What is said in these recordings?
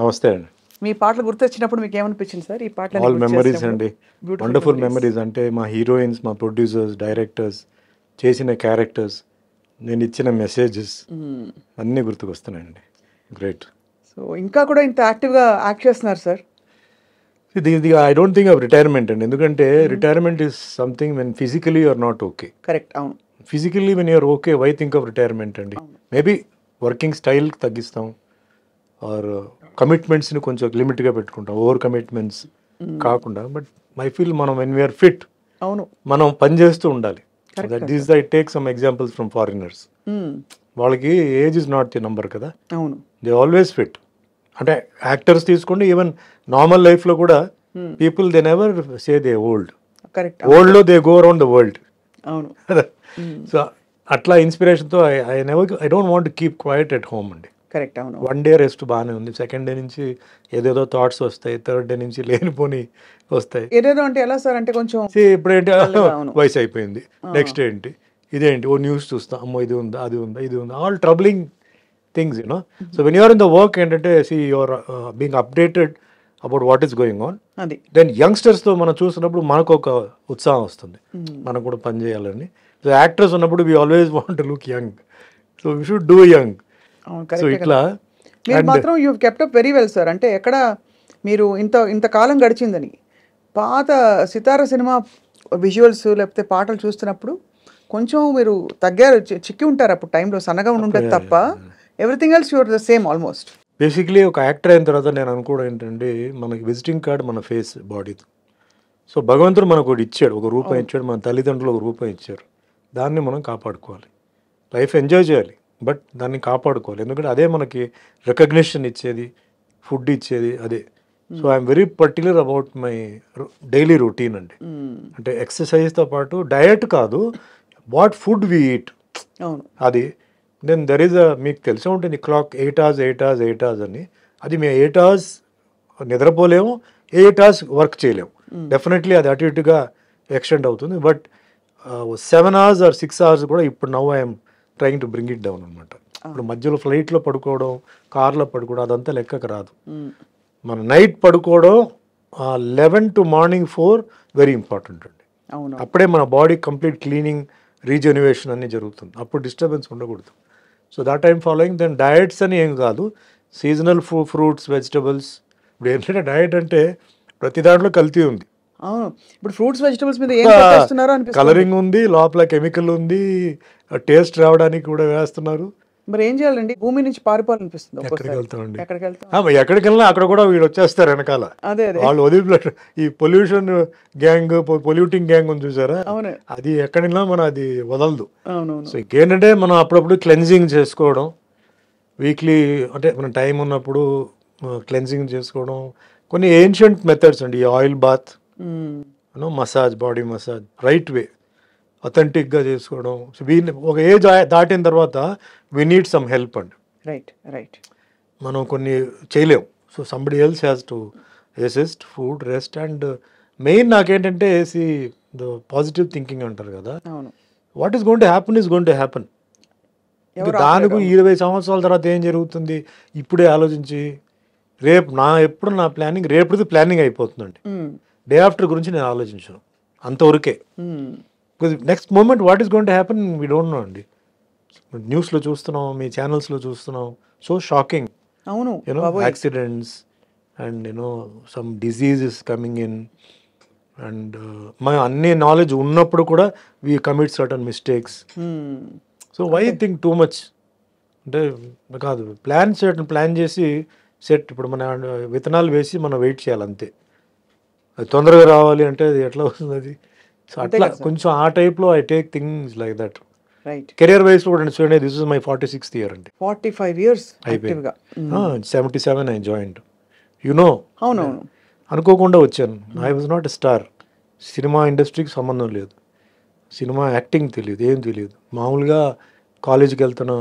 నమస్తే అండి మీ పాటలు గుర్తొచ్చినప్పుడు మీకు ఏమనిపించింది సార్ ఈ పాటలు ఆల్ మెమరీస్ అండి వండర్ఫుల్ మెమరీస్ అంటే మా హీరోయిన్స్ మా ప్రొడ్యూసర్స్ డైరెక్టర్స్ చేసిన క్యారెక్టర్స్ నేను ఇచ్చిన మెసేజెస్ hmm. అన్నీ గుర్తుకొస్తున్నాయండి గ్రేట్ సో ఇంకా కూడా ఇంత యాక్టివ్గా యాక్ట్ చేస్తున్నారు సార్ ఇది I don't think of retirement అండి ఎందుకంటే retirement is something when physically are not okay correct అవును physically when you're okay why think of retirement అండి మేబీ వర్కింగ్ స్టైల్ తగ్గిస్తాం ఆర్ కమిట్మెంట్స్ని కొంచెం లిమిట్గా పెట్టుకుంటాం ఓవర్ కమిట్మెంట్స్ కాకుండా బట్ మై ఫీల్ మనం వెన్ వీఆర్ ఫిట్ అవును మనం పని చేస్తూ ఉండాలి that these I take some examples from foreigners వాళ్ళకి age is not the number కదా అవును దే ఆల్వేస్ ఫిట్ అంటే యాక్టర్స్ తీసుకోండి ఈవెన్ నార్మల్ లైఫ్లో కూడా people they never say they old old ఓల్డ్లో they go around the world అవును so hmm. అట్లా ఇన్స్పిరేషన్తో I I never I don't want keep quiet at home అండి కరెక్ట్ అవును వన్ డే రెస్ట్ బాగానే ఉంది సెకండ్ డే నుంచి ఏదేదో థాట్స్ వస్తాయి థర్డ్ డే నుంచి లేనిపోని వస్తాయి ఏదేదో అంటే ఎలా సార్ అంటే కొంచెం ఇప్పుడు ఏంటి వయసు అయిపోయింది నెక్స్ట్ ఏంటి ఇదేంటి ఓ న్యూస్ చూస్తా అమ్మో ఇది ఉందా అది ఉందా ఇది ఉందా all troubling things you know so when you're in the work ఏంటంటే see your being updated about what is going on అది దెన్ యంగ్స్టర్స్తో మనం చూసినప్పుడు మనకు ఒక ఉత్సాహం వస్తుంది మనం కూడా పని చేయాలని సో యాక్టర్స్ ఉన్నప్పుడు we always want look young so we should do young so ఇట్లా మీరు మాత్రం you kept up very well sir అంటే ఎక్కడ మీరు ఇంత ఇంత కాలం గడిచిందని పాత సితార సినిమా విజువల్స్ లేకపోతే పాటలు చూస్తున్నప్పుడు కొంచెం మీరు తగ్గారు చిక్కి ఉంటారు అప్పుడు టైంలో సన్నగా ఉండదు తప్ప everything else you're the same almost basically ఒక యాక్టర్ అయిన తర్వాత నేను అనుకోవడం ఏంటంటే మనకి విజిటింగ్ కార్డ్ మన ఫేస్ బాడీతో సో భగవంతుడు మనకు ఒకటి ఇచ్చాడు ఒక రూపం ఇచ్చాడు మన తల్లిదండ్రులు ఒక రూపం ఇచ్చారు దాన్ని మనం కాపాడుకోవాలి లైఫ్ ఎంజాయ్ చేయాలి బట్ దాన్ని కాపాడుకోవాలి ఎందుకంటే అదే మనకి రికగ్నిషన్ ఇచ్చేది ఫుడ్ ఇచ్చేది అదే so I'm very particular about my daily routine అండి hmm. అంటే ఎక్సర్సైజ్తో పాటు డయట్ కాదు వాట్ ఫుడ్ వి ఈట్ అది దెన్ దర్ ఈజ్ అ మీకు తెలిసే ఉంటుంది clock eight hours eight hours eight hours అని అది మేము ఎయిట్ అవర్స్ నిద్రపోలేము ఎయిట్ అవర్స్ వర్క్ చేయలేము డెఫినెట్లీ hmm. అది అటు ఇటుగా ఎక్స్టెండ్ అవుతుంది but seven hours or six hours కూడా ఇప్పుడు నవ్వు I'm trying to bring it down అనమాట ఇప్పుడు మధ్యలో ఫ్లైట్లో పడుకోవడం కార్లో పడుకోవడం అదంతా లెక్కకు రాదు మన నైట్ పడుకోవడం eleven to morning four very important అండి అప్పుడే మన బాడీ కంప్లీట్ క్లీనింగ్ రీజెన్యువేషన్ అన్ని జరుగుతుంది అప్పుడు డిస్టర్బెన్స్ ఉండకూడదు so that time following then diets అని ఏం కాదు సీజనల్ ఫ్రూ ఫ్రూట్స్ వెజిటబుల్స్ ఇప్పుడు ఏంటంటే డయట్ అంటే ప్రతి దాంట్లో కల్తీ ఉంది ఇప్పుడు ఫ్రూట్స్ వెజిటబుల్స్ మీద కలరింగ్ ఉంది లోపల కెమికల్ ఉంది టేస్ట్ రావడానికి కూడా వేస్తున్నారు మరి ఏం చేయాలండి భూమి నుంచి పారిపోవాలనిపిస్తుంది ఎక్కడికి వెళ్తామండి ఎక్కడికి వెళ్తాం ఎక్కడికి వెళ్ళినా అక్కడ కూడా వీళ్ళు వచ్చేస్తారు వెనకాల అదే వాళ్ళు వదిలి ఈ పొల్యూషన్ గ్యాంగ్ పొల్యూటింగ్ గ్యాంగ్ ఉంది చూసారా అది ఎక్కడినా మనం అది వదలదు సో ఇంకేంటంటే మనం అప్పుడప్పుడు క్లెన్జింగ్ చేసుకోవడం వీక్లీ అంటే మనం టైం ఉన్నప్పుడు క్లెన్జింగ్ చేసుకోవడం కొన్ని ఏన్షియంట్ మెథడ్స్ అండి ఈ oil bath massage body massage right way అథెంటిక్గా చేసుకోవడం వీ ఒక ఏజ్ దాటిన తర్వాత we need some help and right right మనం కొన్ని చేయలేము so somebody else has to assist food rest and main నాకేంటంటే ఏసి ద పాజిటివ్ థింకింగ్ అంటారు కదా what is going to happen is going to happen దానికి ఇరవై సంవత్సరాల తర్వాత ఏం జరుగుతుంది ఇప్పుడే ఆలోచించి రేపు నా ఎప్పుడు నా ప్లానింగ్ రేపుది ప్లానింగ్ అయిపోతుందండి డే hmm. ఆఫ్టర్ గురించి నేను ఆలోచించాను అంతవరకే hmm. Because next moment what is going to happen we don't know అండి న్యూస్లో చూస్తున్నాం మీ ఛానల్స్లో చూస్తున్నాం సో షాకింగ్ అవును you know accidents and you know some disease is coming in and మనం అన్ని నాలెడ్జ్ ఉన్నప్పుడు కూడా we commit certain mistakes so why think too much అంటే కాదు ప్లాన్ సెట్ ప్లాన్ చేసి సెట్ ఇప్పుడు మన విత్తనాలు వేసి మనం వెయిట్ చేయాలి అంతే అది తొందరగా రావాలి అంటే అది ఎట్లా వస్తుంది అది సో అట్లా కొంచెం ఆ టైప్ లో I take things like that right career wise కూడా చూడండి this is my forty sixth year అండి ఫార్టీ ఫైవ్ ఇయర్స్ అయిపోయింది seventy seven I joined you know అవునవును అనుకోకుండా వచ్చాను I was not a star cinema ఇండస్ట్రీకి సంబంధం లేదు సినిమా యాక్టింగ్ తెలియదు ఏం తెలియదు మామూలుగా కాలేజీకి వెళ్తున్న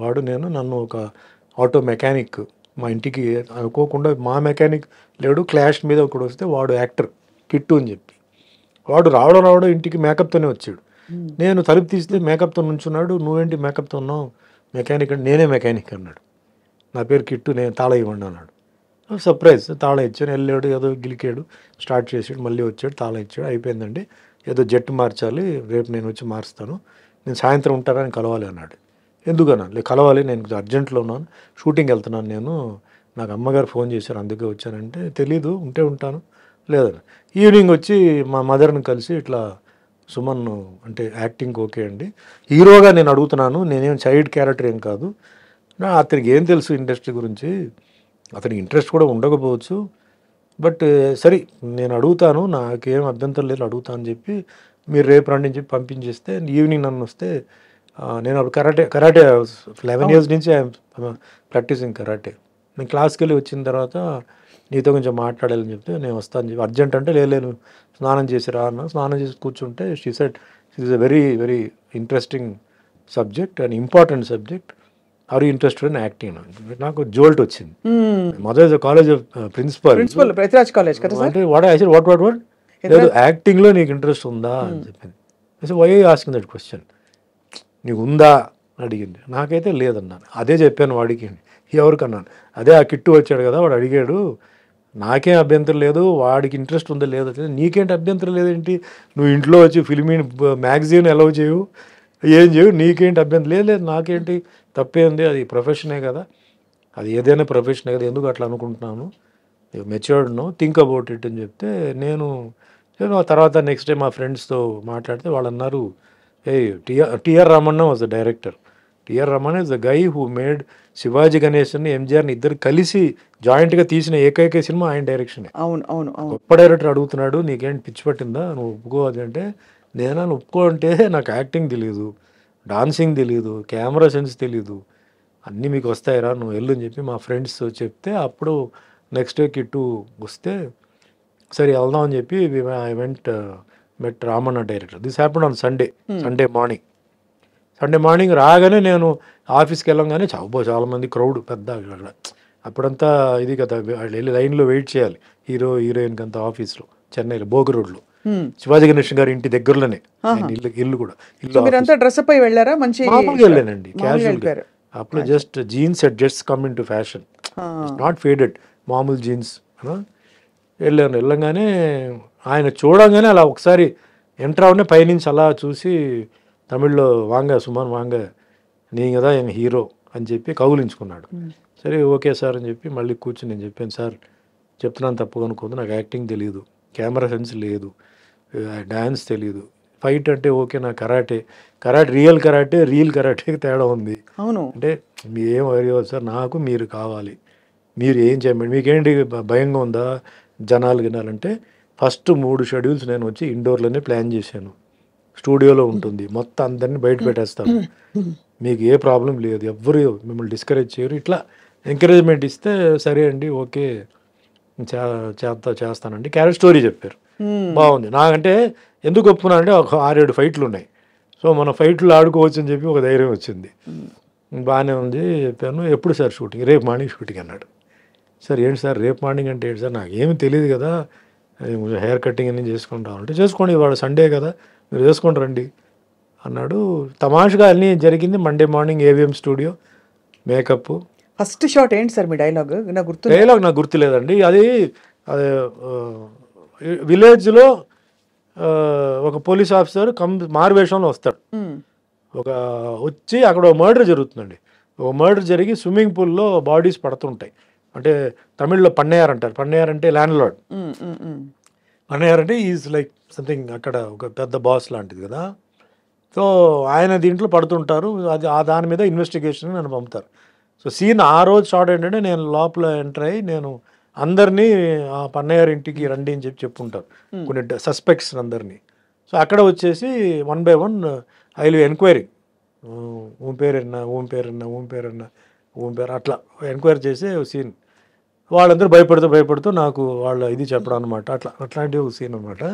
వాడు నేను నన్ను ఒక ఆటో మెకానిక్ మా ఇంటికి అనుకోకుండా మా మెకానిక్ లేడు క్లాష్ మీద ఒకడు వస్తే వాడు యాక్టర్ కిట్టు అని చెప్పి వాడు రావడం రావడం ఇంటికి మేకప్తోనే వచ్చాడు నేను తలుపు తీస్తే మేకప్తో నుంచున్నాడు నువ్వేంటి మేకప్తో ఉన్నావు మెకానిక్ నేనే మెకానిక్ అన్నాడు నా పేరు కిట్టు నేను తాళ ఇవ్వండి అన్నాడు సర్ప్రైజ్ తాళ ఇచ్చాను వెళ్ళాడు ఏదో గిలికాడు స్టార్ట్ చేసాడు మళ్ళీ వచ్చాడు తాళ ఇచ్చాడు అయిపోయిందండి ఏదో జట్టు మార్చాలి రేపు నేను వచ్చి మారుస్తాను నేను సాయంత్రం ఉంటానని కలవాలి అన్నాడు ఎందుకన్నా లేదు కలవాలి నేను అర్జెంట్లో ఉన్నాను షూటింగ్ వెళ్తున్నాను నేను నాకు అమ్మగారు ఫోన్ చేశారు అందుకే వచ్చానంటే తెలీదు ఉంటే ఉంటాను లేదని ఈవినింగ్ వచ్చి మా మదర్ని కలిసి ఇట్లా సుమన్ అంటే యాక్టింగ్ ఓకే అండి హీరోగా నేను అడుగుతున్నాను నేనేం చైల్డ్ క్యారెక్టర్ ఏం కాదు అతనికి ఏం తెలుసు ఇండస్ట్రీ గురించి అతనికి ఇంట్రెస్ట్ కూడా ఉండకపోవచ్చు బట్ సరే నేను అడుగుతాను నాకేం అభ్యంతరం లేదు అడుగుతా అని చెప్పి మీరు రేపు రండి చెప్పి పంపించేస్తే ఈవినింగ్ నన్ను వస్తే నేను అప్పుడు కరాటే కరాటే లెవెన్ ఇయర్స్ నుంచి ఐఎమ్ ప్రాక్టీసింగ్ కరాటే నేను క్లాస్కి వెళ్ళి వచ్చిన తర్వాత నీతో కొంచెం మాట్లాడాలని చెప్తే నేను వస్తాను చెప్పి అర్జెంట్ అంటే లేదు స్నానం చేసి రా అన్న స్నానం చేసి కూర్చుంటే she set is a very very interesting subject and important subject are interested in acting నాకు జోల్ట్ వచ్చింది mother is college of principal principal Prithviraj college కదా అంటే what I what what what లేదు యాక్టింగ్లో నీకు ఇంట్రెస్ట్ ఉందా అని చెప్పింది వై ఆస్కింగ్ దట్ క్వశ్చన్ నీకు ఉందా అడిగింది నాకైతే లేదన్నాను అదే చెప్పాను వాడికి ఎవరికన్నాను అదే ఆ కిట్టు వచ్చాడు కదా వాడు అడిగాడు నాకేం అభ్యంతరం లేదు వాడికి ఇంట్రెస్ట్ ఉందో లేదో నీకేంటి అభ్యంతరం లేదేంటి నువ్వు ఇంట్లో వచ్చి ఫిలిమీ మ్యాగజీన్ అలౌ చేయవు ఏం చేయవు నీకేంటి అభ్యంతరం లేదు లేదు నాకేంటి తప్పేంది అది ప్రొఫెషనే కదా అది ఏదైనా ప్రొఫెషనే కదా ఎందుకు అట్లా అనుకుంటున్నాను మెచ్యూర్డ్ను థింక్ అబౌట్ ఇట్ అని చెప్తే నేను తర్వాత నెక్స్ట్ డే మా ఫ్రెండ్స్తో మాట్లాడితే వాళ్ళు అన్నారు Hey, TR Ramana was the director TR Ramana is the guy who made Sivaji Ganesan ఎంజీఆర్ని ఇద్దరు కలిసి జాయింట్గా తీసిన ఏకైక సినిమా ఆయన డైరెక్షన్ అవును అవును గొప్ప డైరెక్టర్ అడుగుతున్నాడు నీకేంటి పిచ్చి పట్టిందా నువ్వు ఒప్పుకోవద్దు అంటే నేను ఒప్పుకో అంటే నాకు యాక్టింగ్ తెలియదు డాన్సింగ్ తెలియదు కెమెరా సెన్స్ తెలియదు అన్నీ మీకు వస్తాయిరా నువ్వు వెళ్ళు అని చెప్పి మా ఫ్రెండ్స్ చెప్తే అప్పుడు నెక్స్ట్ డే కిట్టు వస్తే సరే వెళ్దాం అని చెప్పి I went met Ramanna director this happened on Sunday Sunday morning Sunday morning రాగానే నేను ఆఫీస్కి వెళ్ళంగానే చావుబో మంది క్రౌడ్ పెద్ద అక్కడ అప్పుడంతా ఇది కదా వెళ్ళి లైన్లో వెయిట్ చేయాలి హీరో హీరోయిన్కి అంత ఆఫీస్లో చెన్నైలో భోగి రోడ్లో hmm. శివాజీ గణేష్ గారి ఇంటి దగ్గరలోనే ఇల్లు ఇల్లు కూడా ఇల్లు డ్రెస్ అయి వెళ్ళారా మంచి వెళ్ళానండి క్యాజువల్ అప్పుడు just jeans at just come in to fashion not faded మామూలు జీన్స్ వెళ్ళాను వెళ్ళంగానే ఆయన చూడంగానే అలా ఒకసారి ఎంటర్ అవనే పైనుంచి అలా చూసి తమిళ్లో వాంగ సుమన్ వాంగ నీ కదా ఆయన హీరో అని చెప్పి కౌగులించుకున్నాడు సరే ఓకే సార్ అని చెప్పి మళ్ళీ కూర్చుని నేను చెప్పాను సార్ చెప్తున్నాను తప్పు అనుకోదు నాకు యాక్టింగ్ తెలియదు కెమెరా సెన్స్ లేదు డ్యాన్స్ తెలియదు ఫైట్ అంటే ఓకే నా karate karate real karate real కరాటేకి తేడా ఉంది అవును అంటే ఏం వరి సార్ నాకు మీరు కావాలి మీరు ఏం చేయమండి మీకేంటి భయంగా ఉందా జనాలు వినాలంటే ఫస్ట్ మూడు షెడ్యూల్స్ నేను వచ్చి ఇండోర్లోనే ప్లాన్ చేశాను స్టూడియోలో ఉంటుంది మొత్తం అందరిని బయట పెట్టేస్తాను మీకు ఏ ప్రాబ్లం లేదు ఎవ్వరు మిమ్మల్ని డిస్కరేజ్ చేయరు ఇట్లా ఎంకరేజ్మెంట్ ఇస్తే సరే అండి ఓకే చేస్తా చేస్తానండి క్యారెట్ స్టోరీ చెప్పారు బాగుంది నాకంటే ఎందుకు ఒప్పుకున్నా అంటే ఒక ఆరేడు ఫైట్లు ఉన్నాయి సో మన ఫైట్లు ఆడుకోవచ్చు అని చెప్పి ఒక ధైర్యం వచ్చింది బాగానే ఉంది చెప్పాను ఎప్పుడు సార్ షూటింగ్ రేపు మార్నింగ్ షూటింగ్ అన్నాడు సార్ ఏంటి సార్ రేపు మార్నింగ్ అంటే ఏంటి సార్ నాకు ఏమి తెలియదు కదా కొంచెం హెయిర్ కటింగ్ అన్నీ చేసుకుంటాం అంటే చేసుకోండి ఇవాళ సండే కదా మీరు చేసుకొని రండి అన్నాడు తమాషగా అన్నీ జరిగింది Monday morning AVM studio makeup first shot ఏంటి సార్ మీ డైలాగ్ నాకు గుర్తు డైలాగ్ నాకు గుర్తులేదండి అది అది విలేజ్లో ఒక పోలీస్ ఆఫీసర్ కం మారువేషంలో వస్తాడు ఒక వచ్చి అక్కడ మర్డర్ జరుగుతుందండి ఒక మర్డర్ జరిగి స్విమ్మింగ్ పూల్లో బాడీస్ పడుతుంటాయి అంటే తమిళ్లో పన్నయ్యార్ అంటారు పన్నయ్యార్ అంటే ల్యాండ్ లార్డ్ పన్నయ్యార్ అంటే ఈజ్ లైక్ సంథింగ్ అక్కడ ఒక పెద్ద బాస్ లాంటిది కదా సో ఆయన దీంట్లో పడుతుంటారు అది ఆ దాని మీద ఇన్వెస్టిగేషన్ నన్ను పంపుతారు సో సీన్ ఆ రోజు షార్ట్ ఏంటంటే నేను లోపల ఎంటర్ అయ్యి నేను అందరినీ ఆ పన్నయ్యార్ ఇంటికి రండి అని చెప్పి చెప్పుంటారు కొన్ని సస్పెక్ట్స్ అందరినీ సో అక్కడ వచ్చేసి one by one I will enquiry ఓం పేరెన్నా ఓం పేరెన్నా ఓం ఎన్న ఓం పేరు అట్లా ఎంక్వైరీ చేసే సీన్ వాళ్ళందరూ భయపడుతూ భయపడుతూ నాకు వాళ్ళ ఇది చెప్పడం అనమాట అట్లా అట్లాంటి ఒక సీన్ అనమాట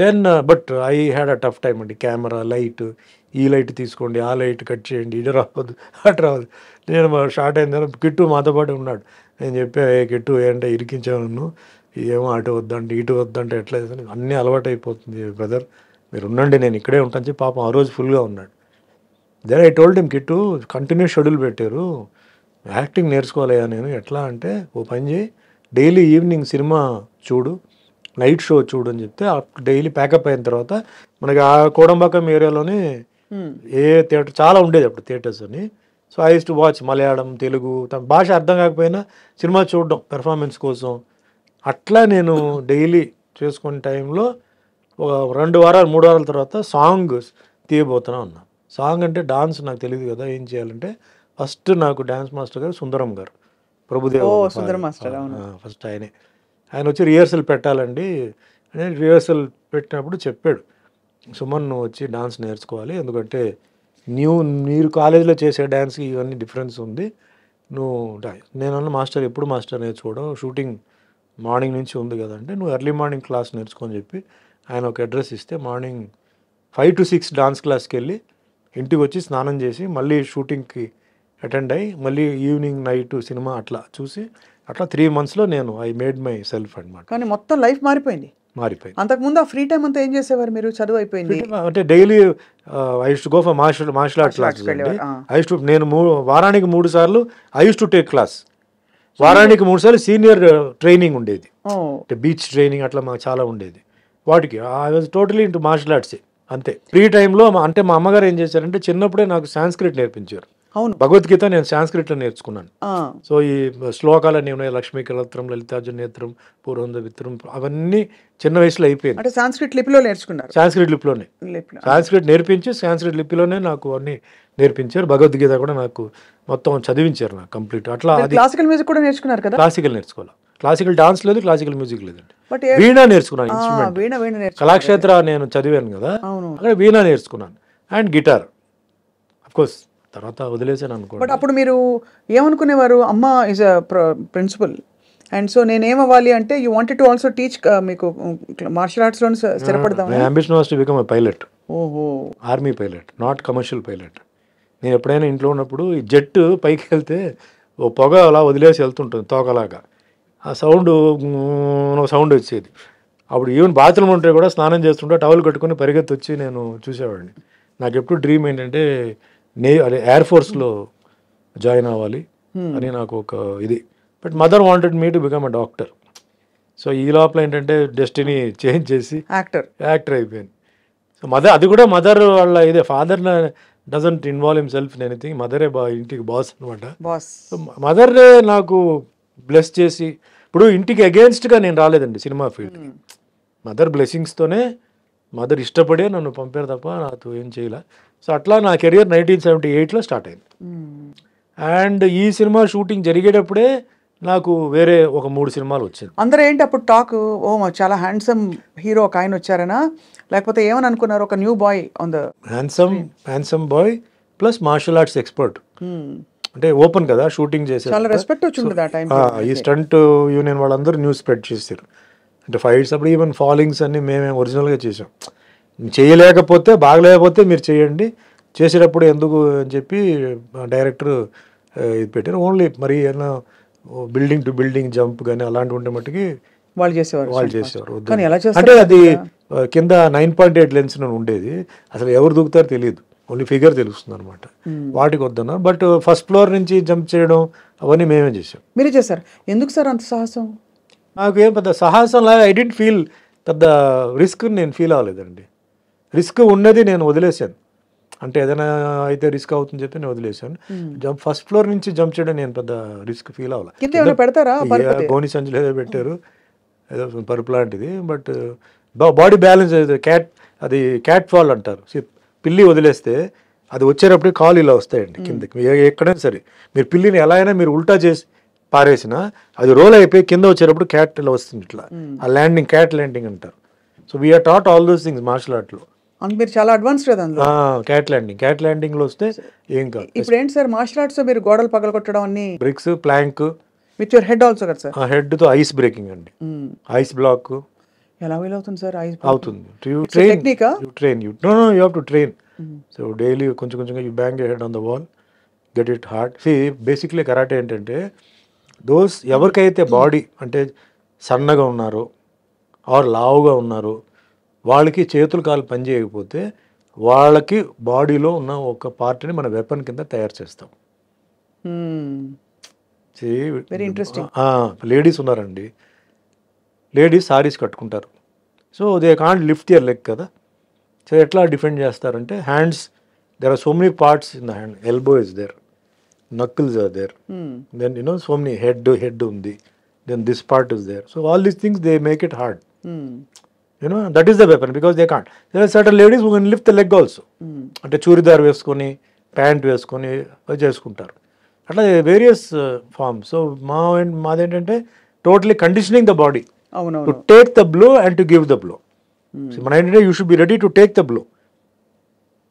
then but I had a tough time అండి కెమెరా లైట్ ఈ లైట్ తీసుకోండి ఆ లైట్ కట్ చేయండి ఇది రావద్దు అటు రావద్దు నేను షార్ట్ అయిన తర్వాత కిట్టు మాతో పాటు ఉన్నాడు నేను చెప్పా ఏ కిట్టు ఏంటంటే ఇరికించాను ఏమో అటు వద్దంటే ఇటు వద్దంటే ఎట్లా అన్నీ అలవాటు అయిపోతుంది బ్రదర్ మీరు ఉండండి నేను ఇక్కడే ఉంటాను చెప్పి పాపం ఆ రోజు ఫుల్గా ఉన్నాడు then I told him Kittu continue schedule పెట్టారు యాక్టింగ్ నేర్చుకోలేయా నేను ఎట్లా అంటే ఓ పని చేయి డైలీ ఈవినింగ్ సినిమా చూడు నైట్ షో చూడు అని చెప్తే డైలీ ప్యాకప్ అయిన తర్వాత మనకి ఆ కోడంబాకం ఏరియాలోనే ఏ థియేటర్ చాలా ఉండేది అప్పుడు థియేటర్స్ అని so I to watch Malayalam Telugu తన భాష అర్థం కాకపోయినా సినిమా చూడడం పెర్ఫార్మెన్స్ కోసం అట్లా నేను డైలీ చేసుకునే టైంలో ఒక రెండు వారాలు మూడు వారాల తర్వాత సాంగ్ తీయబోతున్నా ఉన్నా సాంగ్ అంటే డాన్స్ నాకు తెలియదు కదా ఏం చేయాలంటే ఫస్ట్ నాకు డ్యాన్స్ మాస్టర్ గారు సుందరం గారు ప్రభుదేవ్ మాస్టర్ ఫస్ట్ ఆయనే ఆయన వచ్చి రిహార్సల్ పెట్టాలండి నేను రిహార్సల్ పెట్టినప్పుడు చెప్పాడు సుమన్ నువ్వు వచ్చి డాన్స్ నేర్చుకోవాలి ఎందుకంటే న్యూ మీరు కాలేజీలో చేసే డ్యాన్స్కి ఇవన్నీ డిఫరెన్స్ ఉంది నువ్వు నేనన్న మాస్టర్ ఎప్పుడు మాస్టర్ నేర్చుకోవడం షూటింగ్ మార్నింగ్ నుంచి ఉంది కదంటే నువ్వు ఎర్లీ మార్నింగ్ క్లాస్ నేర్చుకొని చెప్పి ఆయన ఒక అడ్రస్ ఇస్తే morning five to six dance క్లాస్కి వెళ్ళి ఇంటికి వచ్చి స్నానం చేసి మళ్ళీ షూటింగ్కి అటెండ్ అయ్యి మళ్ళీ ఈవినింగ్ నైట్ సినిమా అట్లా చూసి అట్లా త్రీ మంత్స్లో నేను ఐ మేడ్ మై సెల్ఫ్ అనమాట కానీ మొత్తం లైఫ్ మారిపోయింది మారిపోయింది అంతకుముందు ఆ ఫ్రీ టైం అంతా ఏం చేసేవారు మీరు చదువు అయిపోయింది అంటే daily I to go for martial martial art class used to నేను వారానికి మూడు సార్లు ఐ టు టేక్ క్లాస్ వారానికి మూడు సార్లు సీనియర్ ట్రైనింగ్ uh, ఉండేది అంటే బీచ్ ట్రైనింగ్ అట్లా మాకు చాలా ఉండేది వాటికి I was totally into martial ఆర్ట్సే అంతే ఫ్రీ టైంలో అంటే మా అమ్మగారు ఏం చేశారంటే చిన్నప్పుడే నాకు సాంస్క్రిట్ నేర్పించారు అవును భగవద్గీత నేను సాంస్క్రిట్లో నేర్చుకున్నాను సో ఈ శ్లోకాలన్నీ ఉన్నాయి లక్ష్మీ కలత్రం లలితార్జున నేత్రం పూర్వంధవిత్రం అవన్నీ చిన్న వయసులో అయిపోయింది అంటే సాంస్క్రిట్ లిపిలో నేర్చుకున్నారు సాంస్క్రిట్ లిపిలోనే సాంస్క్రిట్ నేర్పించి సాంస్క్రిట్ లిపిలోనే నాకు అన్ని నేర్పించారు భగవద్గీత కూడా నాకు మొత్తం చదివించారు నాకు కంప్లీట్ అట్లా క్లాసికల్ మ్యూజిక్ కూడా నేర్చుకున్నారు కదా క్లాసికల్ నేర్చుకోవాలి క్లాసికల్ డాన్స్ లేదు క్లాసికల్ మ్యూజిక్ లేదు వీణా నేర్చుకున్నాను ఇన్స్ట్రుమెంట్ కళాక్షేత్ర నేను చదివాను కదా అక్కడ వీణా నేర్చుకున్నాను అండ్ గిటార్ అఫ్కోర్స్ తర్వాత వదిలేసాను అనుకో బట్ అప్పుడు మీరు ఏమనుకునేవారు అమ్మ is a principal and so నేను ఏమవ్వాలి అంటే you wanted to also teach మీకు మార్షల్ ఆర్ట్స్ లో స్థిరపడదాం ambition was to become pilot ఓహో army pilot not commercial pilot నేను ఎప్పుడైనా ఇంట్లో ఉన్నప్పుడు ఈ జెట్ పైకి వెళ్తే ఓ పొగ అలా వదిలేసి వెళ్తుంటుంది తోకలాగా ఆ సౌండ్ సౌండ్ వచ్చేది అప్పుడు ఈవెన్ బాత్రూమ్ ఉంటే కూడా స్నానం చేస్తుంటే టవల్ కట్టుకుని పరిగెత్తి వచ్చి నేను చూసేవాడిని నాకు ఎప్పుడు డ్రీమ్ ఏంటంటే నే అదే ఎయిర్ ఫోర్స్లో జాయిన్ అవ్వాలి hmm. అని నాకు ఒక ఇది but mother wanted me to become a doctor so ఈ లోపల ఏంటంటే డెస్టినీ చేంజ్ చేసి యాక్టర్ యాక్టర్ అయిపోయింది సో మదర్ అది కూడా మదర్ వాళ్ళ ఇదే father doesn't involve himself anything మదరే బా ఇంటికి బాస్ అనమాట సో మదర్ నాకు బ్లెస్ చేసి ఇప్పుడు ఇంటికి అగేన్స్ట్గా నేను రాలేదండి సినిమా ఫీల్డ్ మదర్ బ్లెస్సింగ్స్తోనే మదర్ ఇష్టపడే నన్ను పంపారు తప్ప నాకు ఏం చేయలే సో అట్లా నా కెరియర్ నైన్టీన్ సెవెంటీ ఎయిట్లో స్టార్ట్ అయింది hmm. అండ్ ఈ సినిమా షూటింగ్ జరిగేటప్పుడే నాకు వేరే ఒక మూడు సినిమాలు వచ్చింది అందరూ ఏంటి అప్పుడు టాక్ ఓ చాలా హ్యాండ్సమ్ హీరో ఒక ఆయన వచ్చారనా లేకపోతే ఏమని అనుకున్నారు ఒక new boy on the handsome hmm. Handsome boy plus martial arts expert hmm. అంటే ఓపెన్ కదా షూటింగ్ చేశారు చాలా రెస్పెక్ట్ వచ్చింది ఈ స్టంట్ యూనియన్ వాళ్ళందరూ న్యూస్ స్ప్రెడ్ చేశారు అంటే ఫైట్స్ అప్పుడు ఈవెన్ ఫాలింగ్స్ అన్నీ మేమే ఒరిజినల్గా చేసాం చేయలేకపోతే బాగలేకపోతే మీరు చేయండి చేసేటప్పుడు ఎందుకు అని చెప్పి డైరెక్టర్ ఇది పెట్టారు ఓన్లీ మరి ఏమైనా బిల్డింగ్ టు బిల్డింగ్ జంప్ కానీ అలాంటివి ఉండే మట్టుకి వాళ్ళు చేసేవారు వాళ్ళు చేసేవారు అంటే అది కింద నైన్ పాయింట్ ఎయిట్ లెన్స్ ఉండేది అసలు ఎవరు దూకుతారో తెలియదు ఓన్లీ ఫిగర్ తెలుస్తుంది అనమాట hmm. వాటికి వద్దన బట్ ఫస్ట్ ఫ్లోర్ నుంచి జంప్ చేయడం అవన్నీ మేమే చేసాం మీరే చేశారు ఎందుకు సార్ అంత సాహసం నాకు ఏం పెద్ద లాగా ఐ డెంట్ ఫీల్ పెద్ద రిస్క్ నేను ఫీల్ అవ్వలేదండి రిస్క్ ఉన్నది నేను వదిలేశాను అంటే ఏదైనా అయితే రిస్క్ అవుతుందని చెప్పి నేను వదిలేశాను hmm. జంప్ ఫస్ట్ ఫ్లోర్ నుంచి జంప్ చేయడం నేను పెద్ద రిస్క్ ఫీల్ అవ్వాలి పెడతారా గోని సంచులు ఏదో పెట్టారు hmm. ఏదో పరుపు లాంటిది బట్ బాడీ బ్యాలెన్స్ క్యాట్ అది క్యాట్ ఫాల్ అంటారు పిల్లి వదిలేస్తే అది వచ్చేటప్పుడు కాలు ఇలా వస్తాయండి hmm. కిందకి ఎక్కడైనా సరే మీరు పిల్లిని ఎలా అయినా మీరు ఉల్టా చేసి పారేసిన అది రోల్ అయిపోయి కింద వచ్చేటప్పుడు క్యాట్ వస్తుంది ఇట్లా ఆ ల్యాండింగ్ క్యాట్ ల్యాండింగ్ అంటారు so we are taught all those things martial లో మీరు చాలా అడ్వాన్స్ కదా క్యాట్ ల్యాండింగ్ క్యాట్ ల్యాండింగ్ లో వస్తే ఏం కాదు ఇప్పుడు ఏంటి సార్ మార్షల్ ఆర్ట్స్ మీరు గోడలు పగల కొట్టడం అన్ని bricks plank with your head also కదా సార్ హెడ్ తో ఐస్ బ్రేకింగ్ అండి ఐస్ బ్లాక్ ఎలా వీల్ అవుతుంది సార్ ఐస్ అవుతుంది you train you train you no no you have to train so daily కొంచెం కొంచెంగా you bang head on the wall get it hard see basically karate ఏంటంటే those ఎవరికైతే body అంటే సన్నగా ఉన్నారో ఆర్ లావుగా ఉన్నారో వాళ్ళకి చేతులు కాలు పనిచేయకపోతే వాళ్ళకి బాడీలో ఉన్న ఒక పార్టీని మన వెపన్ కింద తయారు చేస్తాం వెరీ ఇంట్రెస్టింగ్ లేడీస్ ఉన్నారండి లేడీస్ సారీస్ కట్టుకుంటారు so they can't lift their leg కదా సో ఎట్లా డిఫెండ్ చేస్తారంటే hands there are so many parts in the hand elbow is there knuckles are there. Mm. Then, you know, so many head to head undi. Then this part is there. So, all these things they make it hard. Mm. You know, that is the weapon because they can't. There are certain ladies who can lift the leg also. అంటే చూరిదార్ వేసుకొని pant వేసుకొని చేసుకుంటారు అట్లా various form so మా మాదేంటంటే totally conditioning the body to take the blow and to give the blow మన ఏంటంటే you should be ready to take the blow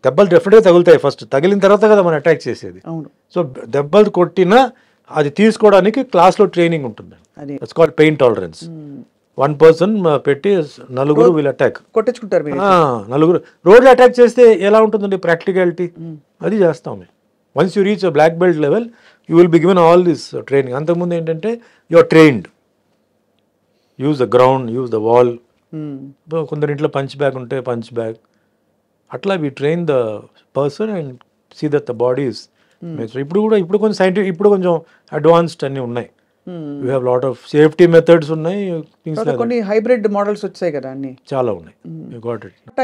దెబ్బలు డెఫినెట్గా తగులుతాయి ఫస్ట్ తగిలిన తర్వాత కదా మనం అటాక్ చేసేది అవును సో దెబ్బలు కొట్టినా అది తీసుకోవడానికి క్లాస్లో ట్రైనింగ్ ఉంటుంది it's called pain tolerance one person పెట్టి నలుగురు వీళ్ళు అటాక్ కొట్టించుకుంటారు నలుగురు రోడ్లు అటాక్ చేస్తే ఎలా ఉంటుందండి ప్రాక్టికాలిటీ అది చేస్తాం మేము once you reach black belt level you will be given all this training అంతకుముందు ఏంటంటే you are trained use the ground use the wall కొందరింట్లో పంచ్ బ్యాగ్ ఉంటే పంచ్ బ్యాగ్ అట్లా we train the person and see that the bodies ఇప్పుడు కూడా ఇప్పుడు కొంచెం scientific ఇప్పుడు కొంచెం అడ్వాన్స్డ్ అన్నీ ఉన్నాయి you have lot of safety methods ఉన్నాయి కొన్ని హైబ్రిడ్ మోడల్స్ వచ్చాయి కదా అన్ని చాలా ఉన్నాయి టైం hmm.